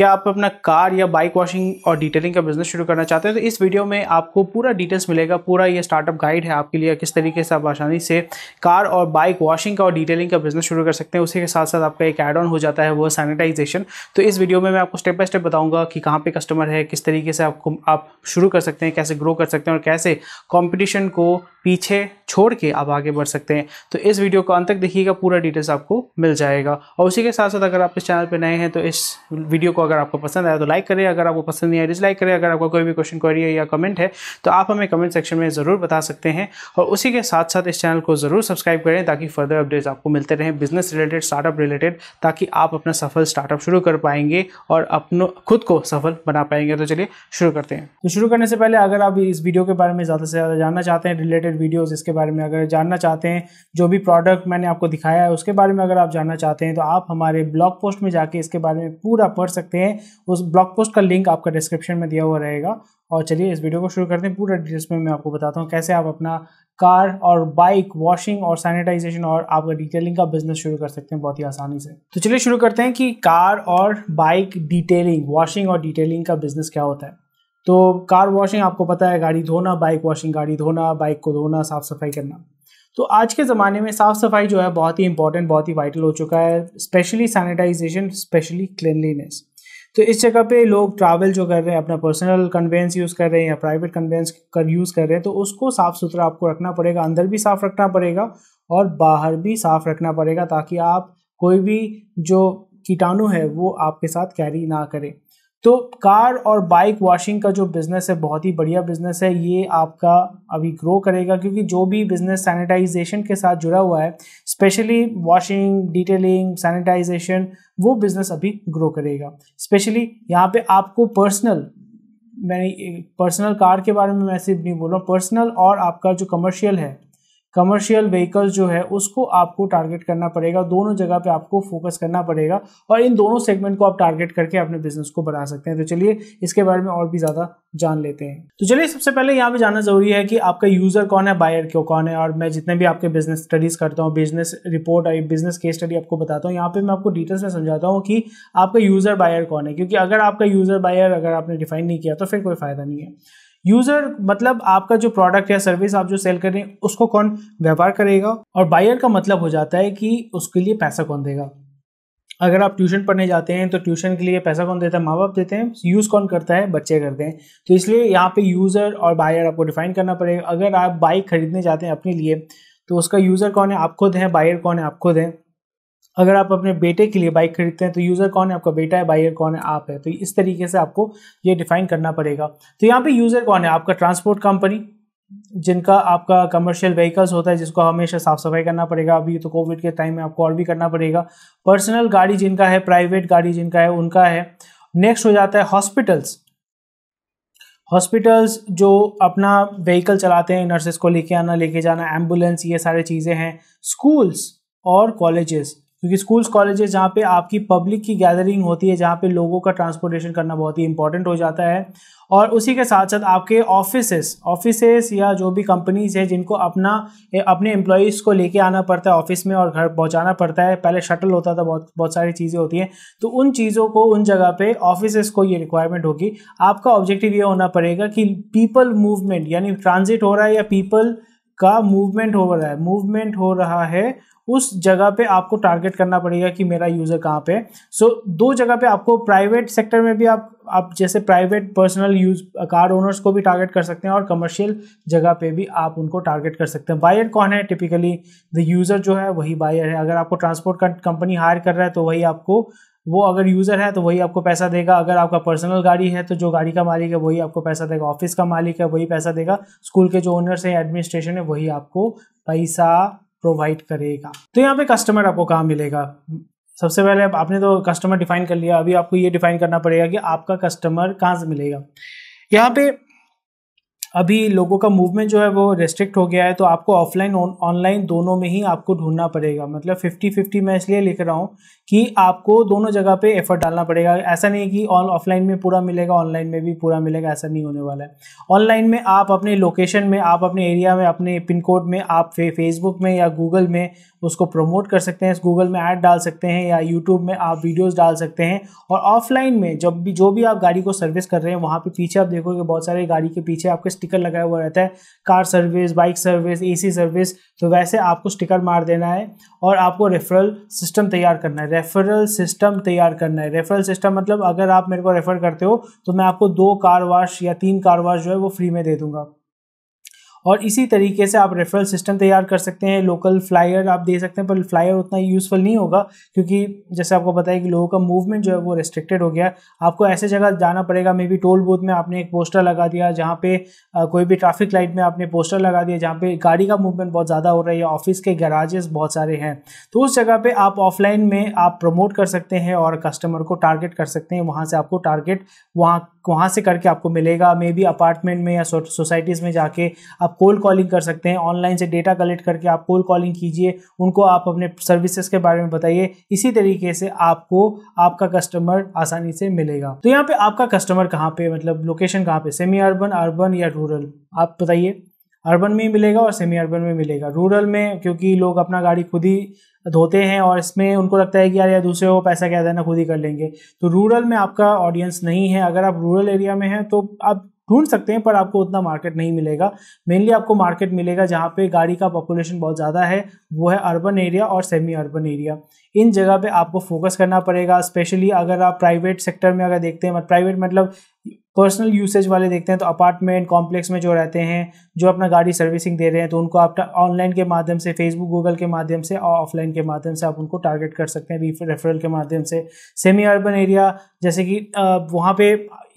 क्या आप अपना कार या बाइक वॉशिंग और डिटेलिंग का बिजनेस शुरू करना चाहते हैं तो इस वीडियो में आपको पूरा डिटेल्स मिलेगा पूरा ये स्टार्टअप गाइड है आपके लिए किस तरीके से आप आसानी से कार और बाइक वॉशिंग का और डिटेलिंग का बिजनेस शुरू कर सकते हैं उसी के साथ साथ आपका एक एड ऑन हो जाता है वो सैनिटाइजेशन तो इस वीडियो में मैं आपको स्टेप बाय स्टेप बताऊंगा कि कहाँ पर कस्टमर है किस तरीके से आपको आप शुरू कर सकते हैं कैसे ग्रो कर सकते हैं और कैसे कॉम्पिटिशन को पीछे छोड़ के आप आगे बढ़ सकते हैं तो इस वीडियो को अंत तक देखिएगा पूरा डिटेल्स आपको मिल जाएगा और उसी के साथ साथ अगर आप इस चैनल पर नए हैं तो इस वीडियो को अगर आपको पसंद आया तो लाइक करें अगर आपको पसंद नहीं आया डिसलाइक करें अगर आपका कोई भी क्वेश्चन क्वेरी है या कमेंट है तो आप हमें कमेंट सेक्शन में ज़रूर बता सकते हैं और उसी के साथ साथ इस चैनल को ज़रूर सब्सक्राइब करें ताकि फर्दर अपडेट्स आपको मिलते रहें बिजनेस रिलेटेड स्टार्टअप रिलेटेड ताकि आप अपना सफल स्टार्टअप शुरू कर पाएंगे और अपनों खुद को सफल बना पाएंगे तो चलिए शुरू करते हैं तो शुरू करने से पहले अगर आप इस वीडियो के बारे में ज़्यादा से ज़्यादा जानना चाहते हैं रिलेटेड वीडियोज़ इसके बारे में अगर जानना चाहते हैं जो भी प्रोडक्ट मैंने आपको दिखाया है उसके बारे में अगर आप जानना चाहते हैं तो आप हमारे ब्लॉग पोस्ट में जाके इसके बारे में पूरा पढ़ सकते हैं हैं उस ब्लॉग पोस्ट का लिंक आपका डिस्क्रिप्शन में दिया हुआ रहेगा और चलिए इस वीडियो को शुरू करते हैं पूरा डिटेल्स में मैं आपको बताता हूँ कैसे आप अपना कार और बाइक वॉशिंग और सैनिटाइजेशन और आपका डिटेलिंग का बिजनेस शुरू कर सकते हैं बहुत ही आसानी से तो चलिए शुरू करते हैं कि कार और बाइक डिटेलिंग वॉशिंग और डिटेलिंग का बिजनेस क्या होता है तो कार वॉशिंग आपको पता है गाड़ी धोना बाइक वॉशिंग गाड़ी धोना बाइक को धोना साफ़ सफाई करना तो आज के ज़माने में साफ़ सफाई जो है बहुत ही इंपॉर्टेंट बहुत ही वाइटल हो चुका है स्पेशली सैनिटाइजेशन स्पेशली क्लिनलीनेस तो इस जगह पे लोग ट्रैवल जो कर रहे हैं अपना पर्सनल कन्वेंस यूज़ कर रहे हैं या प्राइवेट कन्वेंस कर यूज़ कर रहे हैं तो उसको साफ़ सुथरा आपको रखना पड़ेगा अंदर भी साफ़ रखना पड़ेगा और बाहर भी साफ़ रखना पड़ेगा ताकि आप कोई भी जो कीटाणु है वो आपके साथ कैरी ना करें तो कार और बाइक वॉशिंग का जो बिज़नेस है बहुत ही बढ़िया बिज़नेस है ये आपका अभी ग्रो करेगा क्योंकि जो भी बिज़नेस सैनिटाइजेशन के साथ जुड़ा हुआ है स्पेशली वॉशिंग डिटेलिंग सैनिटाइजेशन वो बिज़नेस अभी ग्रो करेगा स्पेशली यहाँ पे आपको पर्सनल मैंने पर्सनल कार के बारे में मैं सिर्फ नहीं बोल रहा हूँ पर्सनल और आपका जो कमर्शियल है कमर्शियल व्हीकल्स जो है उसको आपको टारगेट करना पड़ेगा दोनों जगह पे आपको फोकस करना पड़ेगा और इन दोनों सेगमेंट को आप टारगेट करके अपने बिजनेस को बढ़ा सकते हैं तो चलिए इसके बारे में और भी ज़्यादा जान लेते हैं तो चलिए सबसे पहले यहाँ पे जानना जरूरी है कि आपका यूज़र कौन है बायर क्यों कौन है और मैं जितने भी आपके बिजनेस स्टडीज़ करता हूँ बिजनेस रिपोर्ट और बिजनेस केस स्टडी आपको बताता हूँ यहाँ पे मैं आपको डिटेल्स में समझाता हूँ कि आपका यूज़र बायर कौन है क्योंकि अगर आपका यूज़र बायर अगर आपने डिफाइन नहीं किया तो फिर कोई फ़ायदा नहीं है यूजर मतलब आपका जो प्रोडक्ट या सर्विस आप जो सेल कर रहे हैं उसको कौन व्यापार करेगा और बायर का मतलब हो जाता है कि उसके लिए पैसा कौन देगा अगर आप ट्यूशन पढ़ने जाते हैं तो ट्यूशन के लिए पैसा कौन देता है माँ बाप देते हैं यूज़ कौन करता है बच्चे करते हैं तो इसलिए यहाँ पे यूज़र और बायर आपको डिफाइन करना पड़ेगा अगर आप बाइक खरीदने जाते हैं अपने लिए तो उसका यूज़र कौन है आप खुद हैं बायर कौन है आप खुद हैं अगर आप अपने बेटे के लिए बाइक खरीदते हैं तो यूज़र कौन है आपका बेटा है बाइयर कौन है आप है तो इस तरीके से आपको ये डिफाइन करना पड़ेगा तो यहाँ पे यूज़र कौन है आपका ट्रांसपोर्ट कंपनी जिनका आपका कमर्शियल व्हीकल्स होता है जिसको हमेशा साफ सफाई करना पड़ेगा अभी तो कोविड के टाइम में आपको और भी करना पड़ेगा पर्सनल गाड़ी जिनका है प्राइवेट गाड़ी जिनका है उनका है नेक्स्ट हो जाता है हॉस्पिटल्स हॉस्पिटल्स जो अपना व्हीकल चलाते हैं नर्सेस को लेके आना लेके जाना एम्बुलेंस ये सारी चीज़ें हैं स्कूल्स और कॉलेजेस क्योंकि स्कूल्स कॉलेजेस जहाँ पे आपकी पब्लिक की गैदरिंग होती है जहाँ पे लोगों का ट्रांसपोर्टेशन करना बहुत ही इंपॉर्टेंट हो जाता है और उसी के साथ साथ आपके ऑफिसेस ऑफिसेस या जो भी कंपनीज है जिनको अपना अपने एम्प्लॉयज़ को लेके आना पड़ता है ऑफिस में और घर पहुँचाना पड़ता है पहले शटल होता था बहुत बहुत सारी चीज़ें होती हैं तो उन चीज़ों को उन जगह पे ऑफिसेस को ये रिक्वायरमेंट होगी आपका ऑब्जेक्टिव ये होना पड़ेगा कि पीपल मूवमेंट यानी ट्रांजिट हो रहा है या पीपल का मूवमेंट हो रहा है मूवमेंट हो रहा है उस जगह पे आपको टारगेट करना पड़ेगा कि मेरा यूज़र कहाँ पे सो so, दो जगह पे आपको प्राइवेट सेक्टर में भी आप आप जैसे private personal use car owners को भी टारगेट कर सकते हैं और कमर्शियल जगह पे भी आप उनको टारगेट कर सकते हैं बायर कौन है टिपिकली द यूज़र जो है वही बायर है अगर आपको ट्रांसपोर्ट कंपनी हायर कर रहा है तो वही आपको वो अगर यूज़र है तो वही आपको पैसा देगा अगर आपका पर्सनल गाड़ी है तो जो गाड़ी का मालिक है वही आपको पैसा देगा ऑफिस का मालिक है वही पैसा देगा स्कूल के जो ओनर्स हैं एडमिनिस्ट्रेशन है वही आपको पैसा प्रोवाइड करेगा तो यहाँ पे कस्टमर आपको कहाँ मिलेगा सबसे पहले आपने तो कस्टमर डिफाइन कर लिया अभी आपको ये डिफाइन करना पड़ेगा कि आपका कस्टमर कहाँ से मिलेगा यहाँ पे अभी लोगों का मूवमेंट जो है वो रेस्ट्रिक्ट हो गया है तो आपको ऑफलाइन ऑनलाइन दोनों में ही आपको ढूंढना पड़ेगा मतलब फिफ्टी फिफ्टी मैं इसलिए लिख रहा हूँ कि आपको दोनों जगह पे एफर्ट डालना पड़ेगा ऐसा नहीं कि ऑफलाइन में पूरा मिलेगा ऑनलाइन में भी पूरा मिलेगा ऐसा नहीं होने वाला है ऑनलाइन में आप अपने लोकेशन में आप अपने एरिया में अपने पिन कोड में आप फे, फेसबुक में या गूगल में उसको प्रमोट कर सकते हैं गूगल में ऐड डाल सकते हैं या यूट्यूब में आप वीडियोज़ डाल सकते हैं और ऑफलाइन में जब भी जो भी आप गाड़ी को सर्विस कर रहे हैं वहाँ पर पीछे आप देखोगे बहुत सारे गाड़ी के पीछे आपके स्टिकर लगाया हुआ रहता है car service bike service AC service तो वैसे आपको स्टिकर मार देना है और आपको रेफरल सिस्टम तैयार करना है रेफरल सिस्टम तैयार करना है रेफरल सिस्टम मतलब अगर आप मेरे को रेफर करते हो तो मैं आपको दो कार वाश या तीन कार वाश जो है वो फ्री में दे दूंगा और इसी तरीके से आप रेफरल सिस्टम तैयार कर सकते हैं लोकल फ्लायर आप दे सकते हैं पर फ्लायर उतना यूज़फुल नहीं होगा क्योंकि जैसे आपको पता है कि लोगों का मूवमेंट जो है वो रेस्ट्रिक्टेड हो गया आपको ऐसे जगह जाना पड़ेगा मे बी टोल बूथ में आपने एक पोस्टर लगा दिया जहाँ पे कोई भी ट्रैफिक लाइट में आपने पोस्टर लगा दिया जहाँ पे गाड़ी का मूवमेंट बहुत ज़्यादा हो रहा है या ऑफिस के गराजेस बहुत सारे हैं तो उस जगह पर आप ऑफलाइन में आप प्रमोट कर सकते हैं और कस्टमर को टारगेट कर सकते हैं वहाँ से आपको टारगेट वहाँ वहाँ से करके आपको मिलेगा मे बी अपार्टमेंट में या सोसाइटीज़ में जाके आप कोल्ड कॉलिंग कर सकते हैं ऑनलाइन से डेटा कलेक्ट करके आप कोल्ड कॉलिंग कीजिए उनको आप अपने सर्विसेज के बारे में बताइए इसी तरीके से आपको आपका कस्टमर आसानी से मिलेगा तो यहाँ पे आपका कस्टमर कहाँ पे मतलब लोकेशन कहाँ पे सेमी अर्बन अर्बन या रूरल आप बताइए अर्बन में मिलेगा और सेमी अर्बन में मिलेगा रूरल में क्योंकि लोग अपना गाड़ी खुद ही धोते हैं और इसमें उनको लगता है कि यार यार दूसरे को पैसा क्या देना खुद ही कर लेंगे तो रूरल में आपका ऑडियंस नहीं है अगर आप रूरल एरिया में हैं तो आप ढूंढ सकते हैं पर आपको उतना मार्केट नहीं मिलेगा मेनली आपको मार्केट मिलेगा जहाँ पे गाड़ी का पॉपुलेशन बहुत ज़्यादा है वो है अर्बन एरिया और सेमी अर्बन एरिया इन जगह पे आपको फोकस करना पड़ेगा स्पेशली अगर आप प्राइवेट सेक्टर में अगर देखते हैं प्राइवेट मतलब पर्सनल यूसेज वाले देखते हैं तो अपार्टमेंट कॉम्प्लेक्स में जो रहते हैं जो अपना गाड़ी सर्विसिंग दे रहे हैं तो उनको आप ऑनलाइन के माध्यम से फेसबुक गूगल के माध्यम से और ऑफलाइन के माध्यम से आप उनको टारगेट कर सकते हैं रेफरल के माध्यम से सेमी अर्बन एरिया जैसे कि वहाँ पे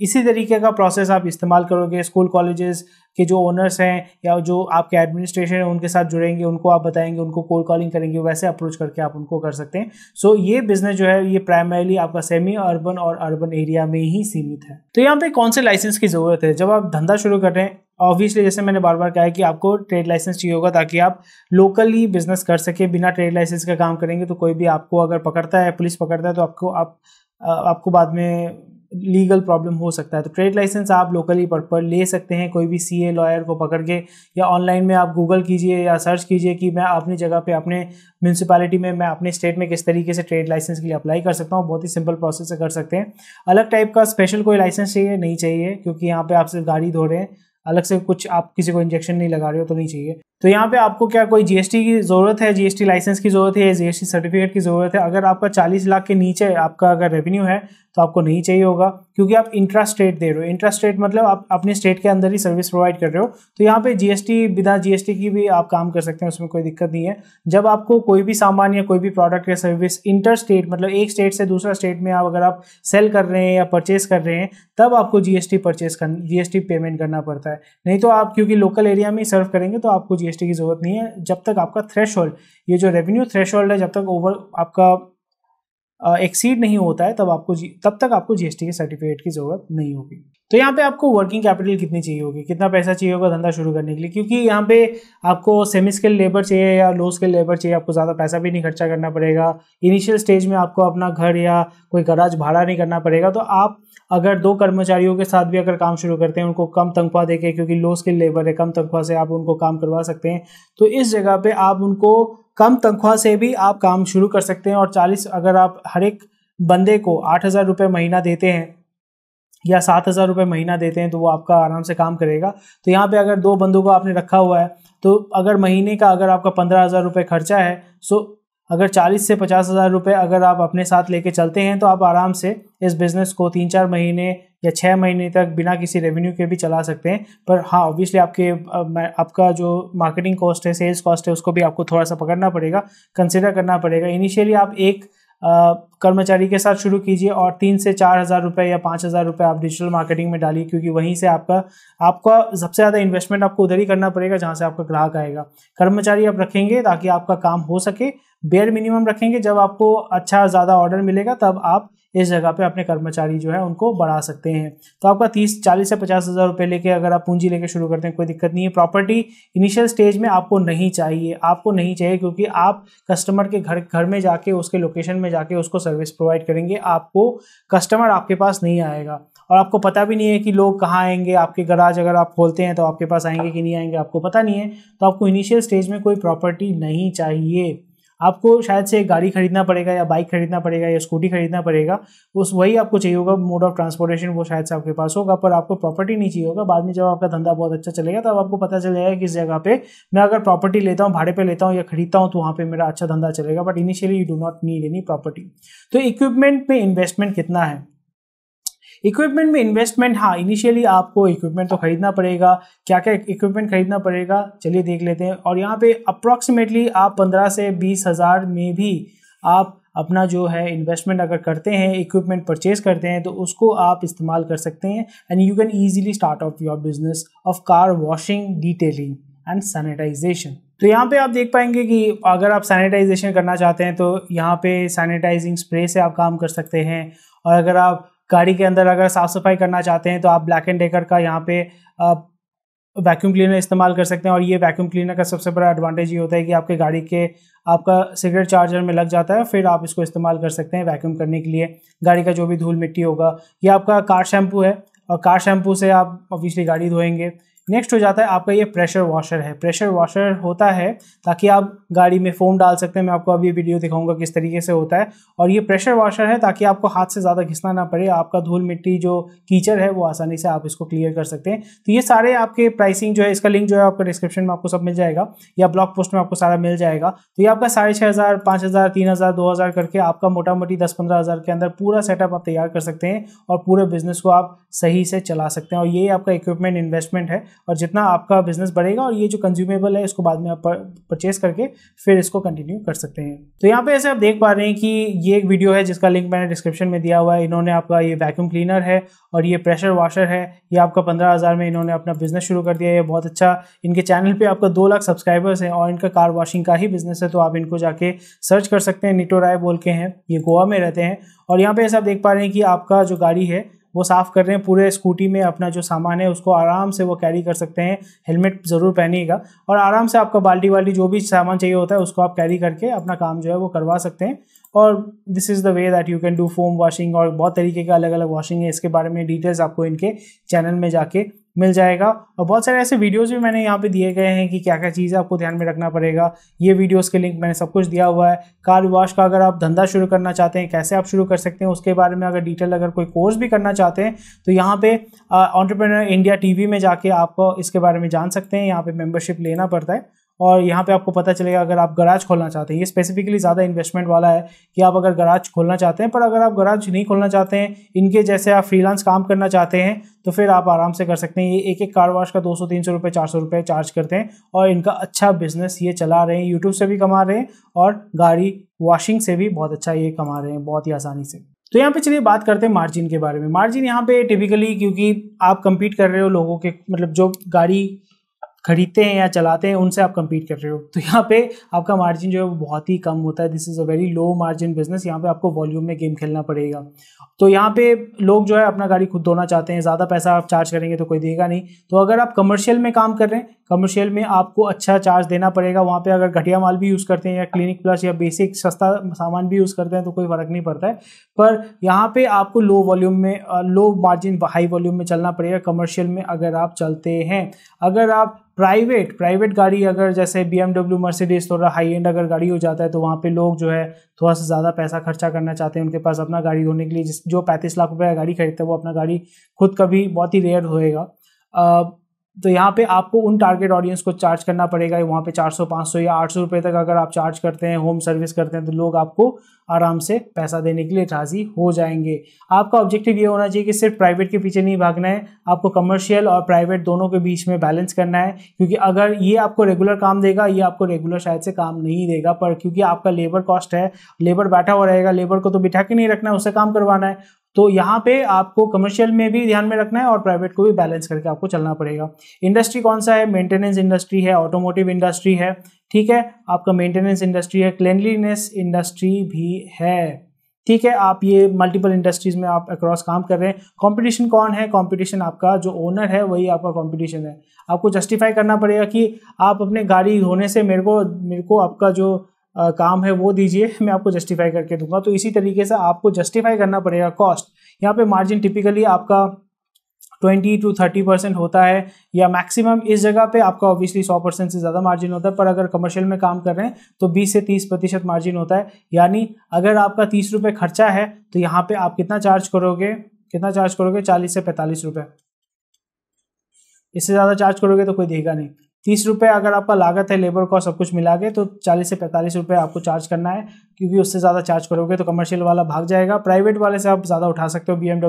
इसी तरीके का प्रोसेस आप इस्तेमाल करोगे स्कूल कॉलेजेस के जो ओनर्स हैं या जो आपके एडमिनिस्ट्रेशन है उनके साथ जुड़ेंगे उनको आप बताएंगे उनको कॉल कॉलिंग करेंगे वैसे अप्रोच करके आप उनको कर सकते हैं सो so, ये बिजनेस जो है ये प्राइमरीली आपका सेमी अर्बन और अर्बन एरिया में ही सीमित है तो यहाँ पे कौन से लाइसेंस की ज़रूरत है जब आप धंधा शुरू कर रहे हैं ऑब्वियसली जैसे मैंने बार बार कहा है कि आपको ट्रेड लाइसेंस चाहिए होगा ताकि आप लोकली बिजनेस कर सके बिना ट्रेड लाइसेंस का काम करेंगे तो कोई भी आपको अगर पकड़ता है पुलिस पकड़ता है तो आपको आप आपको बाद में लीगल प्रॉब्लम हो सकता है तो ट्रेड लाइसेंस आप लोकली पर, पर ले सकते हैं कोई भी सीए लॉयर को पकड़ के या ऑनलाइन में आप गूगल कीजिए या सर्च कीजिए कि मैं अपनी जगह पे अपने म्यूनसिपालिटी में मैं अपने स्टेट में किस तरीके से ट्रेड लाइसेंस के लिए अप्लाई कर सकता हूँ बहुत ही सिंपल प्रोसेस से कर सकते हैं अलग टाइप का स्पेशल कोई लाइसेंस चाहिए नहीं चाहिए क्योंकि यहाँ पर आप सिर्फ गाड़ी धो रहे हैं अलग से कुछ आप किसी को इंजेक्शन नहीं लगा रहे हो तो नहीं चाहिए तो यहाँ पे आपको क्या कोई जीएसटी की ज़रूरत है जीएसटी लाइसेंस की ज़रूरत है या जीएसटी सर्टिफिकेट की ज़रूरत है अगर आपका 40 लाख के नीचे आपका अगर रेवेन्यू है तो आपको नहीं चाहिए होगा क्योंकि आप इंट्रा स्टेट दे रहे हो इंट्रा स्टेट मतलब आप अपने स्टेट के अंदर ही सर्विस प्रोवाइड कर रहे हो तो यहाँ पे जीएसटी बिना जीएसटी की भी आप काम कर सकते हैं उसमें कोई दिक्कत नहीं है जब आपको कोई भी सामान या कोई भी प्रोडक्ट या सर्विस इंटर स्टेट मतलब एक स्टेट से दूसरा स्टेट में आप अगर आप सेल कर रहे हैं या परचेस कर रहे हैं तब आपको जीएसटी परचेस कर जीएसटी पेमेंट करना पड़ता है नहीं तो आप क्योंकि लोकल एरिया में ही सर्व करेंगे तो आपको जीएसटी जीएसटी की ज़रूरत नहीं है जब तक आपका थ्रेश ये जो रेवेन्यू थ्रेश है जब तक ओवर आपका एक्सीड नहीं होता है तब आपको तब तक आपको जीएसटी के सर्टिफिकेट की ज़रूरत नहीं होगी तो यहाँ पे आपको वर्किंग कैपिटल कितनी चाहिए होगी कितना पैसा चाहिए होगा धंधा शुरू करने के लिए क्योंकि यहाँ पे आपको सेमी स्केल लेबर चाहिए या लो स्केल लेबर चाहिए आपको ज़्यादा पैसा भी नहीं खर्चा करना पड़ेगा इनिशियल स्टेज में आपको अपना घर या कोई गराज भाड़ा नहीं करना पड़ेगा तो आप अगर दो कर्मचारियों के साथ भी अगर काम शुरू करते हैं उनको कम तनख्वाह दे क्योंकि लो स्किल लेबर है कम तनख्वाह से आप उनको काम करवा सकते हैं तो इस जगह पर आप उनको कम तनख्वाह से भी आप काम शुरू कर सकते हैं और चालीस अगर आप हर एक बंदे को आठ हज़ार रुपये महीना देते हैं या सात हज़ार रुपये महीना देते हैं तो वो आपका आराम से काम करेगा तो यहाँ पे अगर दो बंदों को आपने रखा हुआ है तो अगर महीने का अगर आपका पंद्रह हज़ार रुपये खर्चा है सो अगर चालीस से पचास हज़ार रुपये अगर आप अपने साथ लेके चलते हैं तो आप आराम से इस बिज़नेस को तीन चार महीने या छः महीने तक बिना किसी रेवेन्यू के भी चला सकते हैं पर हाँ ऑब्वियसली आपके आपका जो मार्केटिंग कॉस्ट है सेल्स कॉस्ट है उसको भी आपको थोड़ा सा पकड़ना पड़ेगा कंसिडर करना पड़ेगा इनिशियली आप एक कर्मचारी के साथ शुरू कीजिए और तीन से चार हज़ार रुपये या पाँच हज़ार रुपये आप डिजिटल मार्केटिंग में डालिए क्योंकि वहीं से आपका आपका सबसे ज़्यादा इन्वेस्टमेंट आपको उधर ही करना पड़ेगा जहाँ से आपका ग्राहक आएगा कर्मचारी आप रखेंगे ताकि आपका काम हो सके बेयर मिनिमम रखेंगे जब आपको अच्छा ज़्यादा ऑर्डर मिलेगा तब आप इस जगह पे अपने कर्मचारी जो है उनको बढ़ा सकते हैं तो आपका तीस चालीस से पचास हज़ार रुपये लेके अगर आप पूंजी लेके शुरू करते हैं कोई दिक्कत नहीं है प्रॉपर्टी इनिशियल स्टेज में आपको नहीं चाहिए आपको नहीं चाहिए क्योंकि आप कस्टमर के घर घर में जाके उसके लोकेशन में जाके उसको सर्विस प्रोवाइड करेंगे आपको कस्टमर आपके पास नहीं आएगा और आपको पता भी नहीं है कि लोग कहाँ आएंगे आपके गराज अगर आप खोलते हैं तो आपके पास आएंगे कि नहीं आएंगे आपको पता नहीं है तो आपको इनिशियल स्टेज में कोई प्रॉपर्टी नहीं चाहिए आपको शायद से गाड़ी खरीदना पड़ेगा या बाइक खरीदना पड़ेगा या स्कूटी खरीदना पड़ेगा उस वही आपको चाहिए होगा मोड ऑफ ट्रांसपोर्टेशन वो शायद से आपके पास होगा पर आपको प्रॉपर्टी नहीं चाहिए होगा बाद में जब आपका धंधा बहुत अच्छा चलेगा तब आपको पता चल जाएगा किस जगह पे मैं अगर प्रॉपर्टी लेता हूँ भाड़े पर लेता हूँ या खरीदता हूँ तो वहाँ पर मेरा अच्छा धंधा चलेगा but initially you do not need any property तो इक्विपमेंट में इन्वेस्टमेंट कितना है इक्विपमेंट में इन्वेस्टमेंट हाँ इनिशियली आपको इक्विपमेंट तो खरीदना पड़ेगा क्या क्या इक्विपमेंट खरीदना पड़ेगा चलिए देख लेते हैं और यहाँ पे अप्रॉक्सीमेटली आप पंद्रह से बीस हज़ार में भी आप अपना जो है इन्वेस्टमेंट अगर करते हैं इक्विपमेंट परचेज करते हैं तो उसको आप इस्तेमाल कर सकते हैं and you can easily start off your business of car washing detailing and sanitization तो यहाँ पे आप देख पाएंगे कि अगर आप सैनिटाइजेशन करना चाहते हैं तो यहाँ पे सैनिटाइजिंग स्प्रे से आप काम कर सकते हैं और अगर आप गाड़ी के अंदर अगर साफ़ सफाई करना चाहते हैं तो आप ब्लैक एंड डेकर का यहाँ पे वैक्यूम क्लीनर इस्तेमाल कर सकते हैं और ये वैक्यूम क्लीनर का सबसे बड़ा एडवांटेज ये होता है कि आपके गाड़ी के आपका सिगरेट चार्जर में लग जाता है फिर आप इसको इस्तेमाल कर सकते हैं वैक्यूम करने के लिए गाड़ी का जो भी धूल मिट्टी होगा ये आपका कार शैम्पू है और कार शैम्पू से आप ऑब्वियसली गाड़ी धोएंगे नेक्स्ट हो जाता है आपका ये प्रेशर वॉशर है प्रेशर वॉशर होता है ताकि आप गाड़ी में फोम डाल सकते हैं मैं आपको अभी वीडियो दिखाऊंगा किस तरीके से होता है और ये प्रेशर वॉशर है ताकि आपको हाथ से ज़्यादा घिसना ना पड़े आपका धूल मिट्टी जो कीचड़ है वो आसानी से आप इसको क्लियर कर सकते हैं तो ये सारे आपके प्राइसिंग जो है इसका लिंक जो है आपका डिस्क्रिप्शन में आपको सब मिल जाएगा या ब्लॉग पोस्ट में आपको सारा मिल जाएगा तो ये आपका साढ़े छः हज़ार पाँच हज़ार तीन हज़ार दो हज़ार करके आपका मोटा मोटी दस पंद्रह हज़ार के अंदर पूरा सेटअप आप तैयार कर सकते हैं और पूरे बिजनेस को आप सही से चला सकते हैं और ये आपका इक्विपमेंट इन्वेस्टमेंट है और जितना आपका बिजनेस बढ़ेगा और ये जो कंज्यूमेबल है इसको बाद में आप परचेस करके फिर इसको कंटिन्यू कर सकते हैं तो यहाँ पे ऐसे आप देख पा रहे हैं कि ये एक वीडियो है जिसका लिंक मैंने डिस्क्रिप्शन में दिया हुआ है इन्होंने आपका ये वैक्यूम क्लीनर है और ये प्रेशर वाशर है ये आपका पंद्रह हज़ार में इन्होंने अपना बिजनेस शुरू कर दिया है बहुत अच्छा इनके चैनल पर आपका दो लाख सब्सक्राइबर्स हैं और इनका कार वॉशिंग का ही बिजनेस है तो आप इनको जाके सर्च कर सकते हैं निटो राय बोल के हैं ये गोवा में रहते हैं और यहाँ पे ऐसा आप देख पा रहे हैं कि आपका जो गाड़ी है वो साफ़ कर रहे हैं पूरे स्कूटी में अपना जो सामान है उसको आराम से वो कैरी कर सकते हैं हेलमेट ज़रूर पहनिएगा और आराम से आपका बाल्टी वाल्टी जो भी सामान चाहिए होता है उसको आप कैरी करके अपना काम जो है वो करवा सकते हैं और this is the way that you can do foam washing और बहुत तरीके का अलग अलग वॉशिंग है इसके बारे में डिटेल्स आपको इनके चैनल में जाके मिल जाएगा और बहुत सारे ऐसे वीडियोस भी मैंने यहाँ पे दिए गए हैं कि क्या क्या चीज़ें आपको ध्यान में रखना पड़ेगा ये वीडियोस के लिंक मैंने सब कुछ दिया हुआ है कार वॉश का अगर आप धंधा शुरू करना चाहते हैं कैसे आप शुरू कर सकते हैं उसके बारे में अगर डिटेल अगर कोई कोर्स भी करना चाहते हैं तो यहाँ पे ऑन्टरप्रेनर इंडिया टी में जाके आप इसके बारे में जान सकते हैं यहाँ पर मेम्बरशिप लेना पड़ता है और यहाँ पे आपको पता चलेगा अगर आप गराज खोलना चाहते हैं ये स्पेसिफिकली ज़्यादा इन्वेस्टमेंट वाला है कि आप अगर गराज खोलना चाहते हैं पर अगर आप गराज नहीं खोलना चाहते हैं इनके जैसे आप फ्रीलांस काम करना चाहते हैं तो फिर आप आराम से कर सकते हैं ये एक एक कार वाश का दो सौ तीन सौ रुपये चार सौ रुपये चार्ज करते हैं और इनका अच्छा बिजनेस ये चला रहे हैं यूट्यूब से भी कमा रहे हैं और गाड़ी वॉशिंग से भी बहुत अच्छा ये कमा रहे हैं बहुत ही आसानी से तो यहाँ पे चलिए बात करते हैं मार्जिन के बारे में मार्जिन यहाँ पे टिपिकली क्योंकि आप कंपीट कर रहे हो लोगों के मतलब जो गाड़ी खरीदते हैं या चलाते हैं उनसे आप कंपीट कर रहे हो तो यहाँ पे आपका मार्जिन जो है वो बहुत ही कम होता है this is a very low margin business यहाँ पे आपको वॉल्यूम में गेम खेलना पड़ेगा तो यहाँ पे लोग जो है अपना गाड़ी खुद धोना चाहते हैं ज़्यादा पैसा आप चार्ज करेंगे तो कोई देगा नहीं तो अगर आप कमर्शियल में काम कर रहे हैं कमर्शियल में आपको अच्छा चार्ज देना पड़ेगा वहाँ पे अगर घटिया माल भी यूज़ करते हैं या क्लिनिक प्लस या बेसिक सस्ता सामान भी यूज़ करते हैं तो कोई फ़र्क नहीं पड़ता है पर यहाँ पे आपको लो वॉल्यूम में लो मार्जिन हाई वॉल्यूम में चलना पड़ेगा कमर्शियल में अगर आप चलते हैं अगर आप प्राइवेट प्राइवेट गाड़ी अगर जैसे बी एमडब्ल्यू मर्सिडीज थोड़ा हाई एंड अगर गाड़ी हो जाता है तो वहाँ पे लोग जो है थोड़ा सा ज़्यादा पैसा खर्चा करना चाहते हैं उनके पास अपना गाड़ी धोने के लिए जिस जो पैंतीस लाख रुपये का गाड़ी खरीदते हैं वो अपना गाड़ी खुद कभी बहुत ही रेयर होएगा तो यहाँ पे आपको उन टारगेट ऑडियंस को चार्ज करना पड़ेगा वहाँ पे 400 500 या आठ सौ तक अगर आप चार्ज करते हैं होम सर्विस करते हैं तो लोग आपको आराम से पैसा देने के लिए राज़ी हो जाएंगे आपका ऑब्जेक्टिव ये होना चाहिए कि सिर्फ प्राइवेट के पीछे नहीं भागना है आपको कमर्शियल और प्राइवेट दोनों के बीच में बैलेंस करना है क्योंकि अगर ये आपको रेगुलर काम देगा ये आपको रेगुलर शायद से काम नहीं देगा पर क्योंकि आपका लेबर कॉस्ट है लेबर बैठा हुआ रहेगा लेबर को तो बिठा के नहीं रखना है उससे काम करवाना है तो यहाँ पे आपको कमर्शियल में भी ध्यान में रखना है और प्राइवेट को भी बैलेंस करके आपको चलना पड़ेगा इंडस्ट्री कौन सा है मेंटेनेंस इंडस्ट्री है ऑटोमोटिव इंडस्ट्री है ठीक है आपका मेंटेनेंस इंडस्ट्री है क्लेनलीनेस इंडस्ट्री भी है ठीक है आप ये मल्टीपल इंडस्ट्रीज में आप अक्रॉस काम कर रहे हैं कंपटीशन कौन है कंपटीशन आपका जो ओनर है वही आपका कंपटीशन है आपको जस्टिफाई करना पड़ेगा कि आप अपने गाड़ी धोने से मेरे को मेरे को आपका जो काम है वो दीजिए मैं आपको जस्टिफाई करके दूंगा तो इसी तरीके से आपको जस्टिफाई करना पड़ेगा कॉस्ट यहाँ पे मार्जिन टिपिकली आपका ट्वेंटी टू थर्टी परसेंट होता है या मैक्सिमम इस जगह पे आपका ऑब्वियसली सौ परसेंट से ज़्यादा मार्जिन होता है पर अगर कमर्शियल में काम कर रहे हैं तो बीस से तीस प्रतिशत मार्जिन होता है यानी अगर आपका तीस रुपये खर्चा है तो यहाँ पे आप कितना चार्ज करोगे कितना चार्ज करोगे चालीस से पैंतालीस रुपये इससे ज़्यादा चार्ज करोगे तो कोई देगा नहीं तीस रुपये अगर आपका लागत है लेबर कॉस्ट सब कुछ मिला के तो चालीस से पैंतालीस रुपये आपको चार्ज करना है क्योंकि उससे ज़्यादा चार्ज करोगे तो कमर्शियल वाला भाग जाएगा प्राइवेट वाले से आप ज़्यादा उठा सकते हो बी एम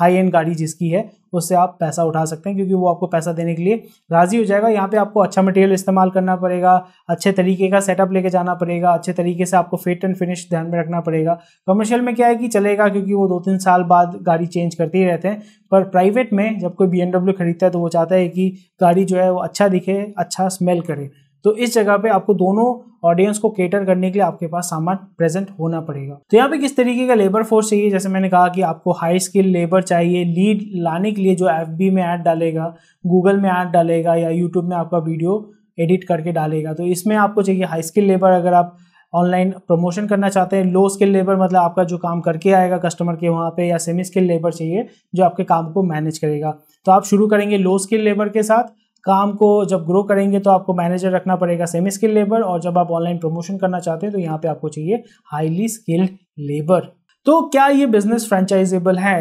हाई एंड गाड़ी जिसकी है उससे आप पैसा उठा सकते हैं क्योंकि वो आपको पैसा देने के लिए राज़ी हो जाएगा यहाँ पे आपको अच्छा मटेरियल इस्तेमाल करना पड़ेगा अच्छे तरीके का सेटअप लेके जाना पड़ेगा अच्छे तरीके से आपको फिट एंड फिनिश ध्यान में रखना पड़ेगा कमर्शियल में क्या है कि चलेगा क्योंकि वो दो तीन साल बाद गाड़ी चेंज करते ही रहते हैं पर प्राइवेट में जब कोई बी खरीदता है तो वो चाहता है कि गाड़ी जो है वो अच्छा दिखे अच्छा स्मेल करे तो इस जगह पे आपको दोनों ऑडियंस को केटर करने के लिए आपके पास सामान प्रेजेंट होना पड़ेगा तो यहाँ पे किस तरीके का लेबर फोर्स चाहिए जैसे मैंने कहा कि आपको हाई स्किल लेबर चाहिए लीड लाने के लिए जो एफ में ऐड डालेगा गूगल में ऐड डालेगा या यूट्यूब में आपका वीडियो एडिट करके डालेगा तो इसमें आपको चाहिए हाई स्किल लेबर अगर आप ऑनलाइन प्रमोशन करना चाहते हैं लो स्किल लेबर मतलब आपका जो काम करके आएगा कस्टमर के वहाँ पे या सेमी स्किल लेबर चाहिए जो आपके काम को मैनेज करेगा तो आप शुरू करेंगे लो स्किल लेबर के साथ काम को जब ग्रो करेंगे तो आपको मैनेजर रखना पड़ेगा सेमी स्किल लेबर और जब आप ऑनलाइन प्रमोशन करना चाहते हैं तो यहाँ पे आपको चाहिए हाईली स्किल्ड लेबर तो क्या ये बिजनेस फ्रेंचाइजेबल है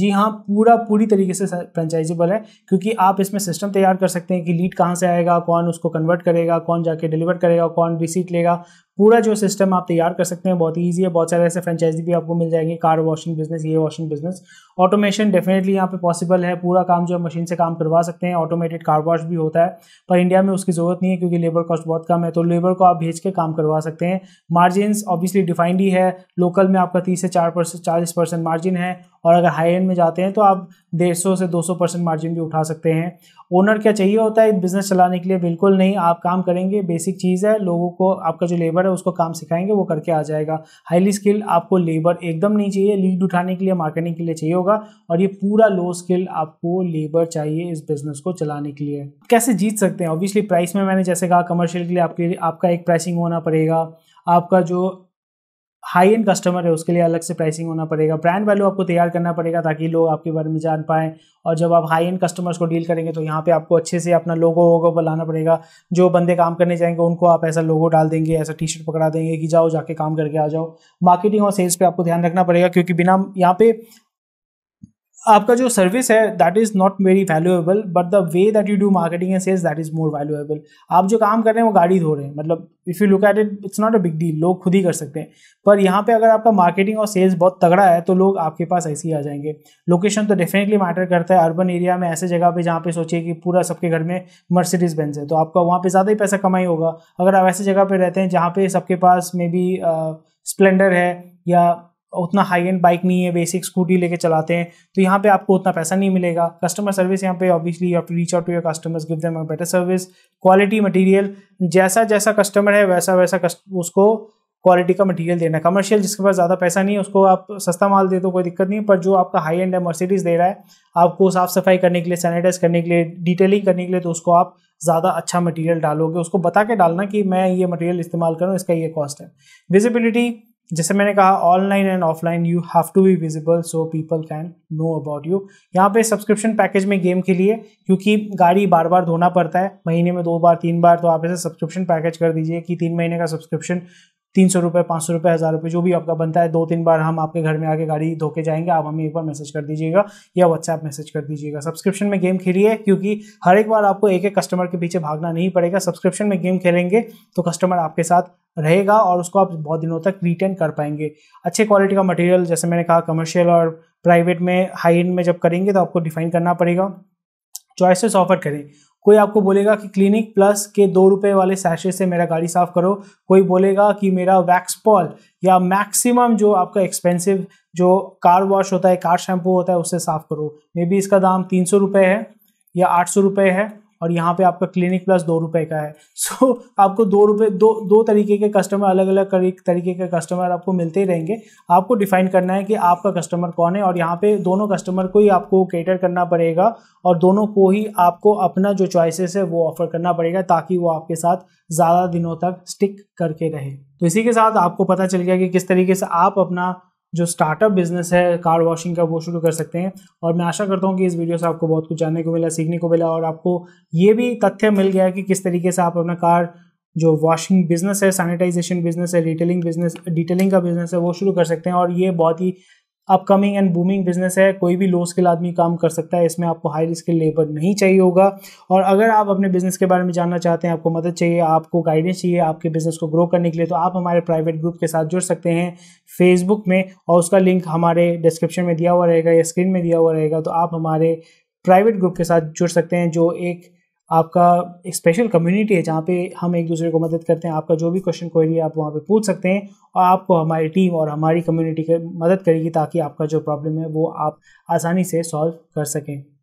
जी हाँ पूरा पूरी तरीके से फ्रेंचाइजेबल है क्योंकि आप इसमें सिस्टम तैयार कर सकते हैं कि लीड कहाँ से आएगा कौन उसको कन्वर्ट करेगा कौन जाके डिलीवर करेगा कौन रिसीट लेगा पूरा जो सिस्टम आप तैयार कर सकते हैं बहुत ईजी है बहुत सारे ऐसे फ्रेंचाइजी भी आपको मिल जाएंगे कार वॉशिंग बिजनेस ये वॉशिंग बिजनेस ऑटोमेशन डेफिनेटली यहाँ पे पॉसिबल है पूरा काम जो है मशीन से काम करवा सकते हैं ऑटोमेटेड कार वॉश भी होता है पर इंडिया में उसकी ज़रूरत नहीं है क्योंकि लेबर कॉस्ट बहुत कम है तो लेबर को आप भेज के काम करवा सकते हैं मार्जिन ऑब्वियसली डिफाइंड ही है लोकल में आपका तीस से चार परसेंट चालीस परसेंट मार्जिन है और अगर हाई एंड में जाते हैं तो आप डेढ़ सौ से दो सौ परसेंट मार्जिन भी उठा सकते हैं ओनर क्या चाहिए होता है बिजनेस चलाने के लिए बिल्कुल नहीं आप काम करेंगे बेसिक चीज़ है लोगों को आपका जो लेबर है उसको काम सिखाएंगे वो करके आ जाएगा हाईली स्किल आपको लेबर एकदम नहीं चाहिए लीड उठाने के लिए मार्केटिंग के लिए चाहिए होगा और ये पूरा लो स्किल आपको लेबर चाहिए इस बिजनेस को चलाने के लिए कैसे जीत सकते हैं ऑब्वियसली प्राइस में मैंने जैसे कहा कमर्शियल के लिए आपके आपका एक प्राइसिंग होना पड़ेगा आपका जो हाई एंड कस्टमर है उसके लिए अलग से प्राइसिंग होना पड़ेगा ब्रांड वैल्यू आपको तैयार करना पड़ेगा ताकि लोग आपके बारे में जान पाएँ और जब आप हाई एंड कस्टमर्स को डील करेंगे तो यहाँ पे आपको अच्छे से अपना लोगो वोगो बनाना पड़ेगा जो बंदे काम करने जाएंगे उनको आप ऐसा लोगो डाल देंगे ऐसा टी शर्ट पकड़ा देंगे कि जाओ जाके काम करके आ जाओ मार्केटिंग और सेल्स पर आपको ध्यान रखना पड़ेगा क्योंकि बिना यहाँ पे आपका जो सर्विस है that is not very valuable but the way that you do marketing and sales that is more valuable आप जो काम कर रहे हैं वो गाड़ी धो रहे हैं मतलब if you look at it it's not a big deal लोग खुद ही कर सकते हैं पर यहाँ पे अगर आपका मार्केटिंग और सेल्स बहुत तगड़ा है तो लोग आपके पास ऐसे ही आ जाएंगे लोकेशन तो डेफिनेटली मैटर करता है अर्बन एरिया में ऐसे जगह पर जहाँ पे सोचिए कि पूरा सबके घर में मर्सिडीज बेंज है तो आपका वहाँ पर ज़्यादा ही पैसा कमाई होगा अगर आप ऐसी जगह पर रहते हैं जहाँ पे सबके पास मे बी स्प्लेंडर है या उतना हाई एंड बाइक नहीं है बेसिक स्कूटी लेके चलाते हैं तो यहाँ पे आपको उतना पैसा नहीं मिलेगा कस्टमर सर्विस यहाँ पे ऑब्वियसली आप reach out to your customers give them a better service quality material जैसा जैसा कस्टमर है वैसा वैसा उसको क्वालिटी का मटेरियल देना कमर्शियल जिसके पास ज़्यादा पैसा नहीं है उसको आप सस्ता माल दे तो कोई दिक्कत नहीं पर जो आपका हाई एंड है मर्सिडीज़ दे रहा है आपको साफ़ सफाई करने के लिए सैनिटाइज करने के लिए डिटेलिंग करने के लिए तो उसको आप ज़्यादा अच्छा मटेरियल डालोगे उसको बता के डालना कि मैं ये मटेरियल इस्तेमाल करूँ इसका ये कॉस्ट है विजिबिलिटी जैसे मैंने कहा online and offline you have to be visible so people can know about you यहाँ पे सब्सक्रिप्शन पैकेज में गेम के लिए क्योंकि गाड़ी बार बार धोना पड़ता है महीने में दो बार तीन बार तो आप ऐसे सब्सक्रिप्शन पैकेज कर दीजिए कि तीन महीने का सब्सक्रिप्शन तीन सौ रुपये पाँच सौ रुपये हज़ार रुपये जो भी आपका बनता है दो तीन बार हम आपके घर में आके गाड़ी धो के जाएंगे आप हमें एक बार मैसेज कर दीजिएगा या व्हाट्सएप मैसेज कर दीजिएगा सब्सक्रिप्शन में गेम खेलिए क्योंकि हर एक बार आपको एक एक कस्टमर के पीछे भागना नहीं पड़ेगा सब्सक्रिप्शन में गेम खेलेंगे तो कस्टमर आपके साथ रहेगा और उसको आप बहुत दिनों तक रिटर्न कर पाएंगे अच्छे क्वालिटी का मटेरियल जैसे मैंने कहा कमर्शियल और प्राइवेट में हाई एंड में जब करेंगे तो आपको डिफाइन करना पड़ेगा चॉइसेस ऑफर करें कोई आपको बोलेगा कि क्लिनिक प्लस के दो रुपए वाले सैशे से मेरा गाड़ी साफ करो कोई बोलेगा कि मेरा वैक्स पॉल या मैक्सिमम जो आपका एक्सपेंसिव जो कार वॉश होता है कार शैम्पू होता है उससे साफ करो मे बी इसका दाम तीन सौ रुपये है या आठ सौ रुपये है और यहाँ पे आपका क्लिनिक प्लस दो रुपये का है सो so, आपको दो रुपये दो दो तरीके के कस्टमर अलग अलग तरीके के कस्टमर आपको मिलते ही रहेंगे आपको डिफाइन करना है कि आपका कस्टमर कौन है और यहाँ पे दोनों कस्टमर को ही आपको कैटर करना पड़ेगा और दोनों को ही आपको अपना जो चॉइसेस है वो ऑफर करना पड़ेगा ताकि वो आपके साथ ज़्यादा दिनों तक स्टिक करके रहे तो इसी के साथ आपको पता चल गया कि किस तरीके से आप अपना जो स्टार्टअप बिजनेस है कार वॉशिंग का वो शुरू कर सकते हैं और मैं आशा करता हूँ कि इस वीडियो से आपको बहुत कुछ जानने को मिला सीखने को मिला और आपको ये भी तथ्य मिल गया कि किस तरीके से आप अपना कार जो वॉशिंग बिजनेस है सैनिटाइजेशन बिजनेस है रिटेलिंग बिजनेस डिटेलिंग का बिजनेस है वो शुरू कर सकते हैं और ये बहुत ही अपकमिंग एंड बूमिंग बिजनेस है कोई भी लो स्किल आदमी काम कर सकता है इसमें आपको हाई स्किल लेबर नहीं चाहिए होगा और अगर आप अपने बिजनेस के बारे में जानना चाहते हैं आपको मदद चाहिए आपको गाइडेंस चाहिए आपके बिजनेस को ग्रो करने के लिए तो आप हमारे प्राइवेट ग्रुप के साथ जुड़ सकते हैं फेसबुक में और उसका लिंक हमारे डिस्क्रिप्शन में दिया हुआ रहेगा या स्क्रीन में दिया हुआ रहेगा तो आप हमारे प्राइवेट ग्रुप के साथ जुड़ सकते हैं जो एक आपका एक स्पेशल कम्युनिटी है जहाँ पे हम एक दूसरे को मदद करते हैं आपका जो भी क्वेश्चन क्वेरी है आप वहाँ पे पूछ सकते हैं और आपको हमारी टीम और हमारी कम्युनिटी मदद करेगी ताकि आपका जो प्रॉब्लम है वो आप आसानी से सॉल्व कर सकें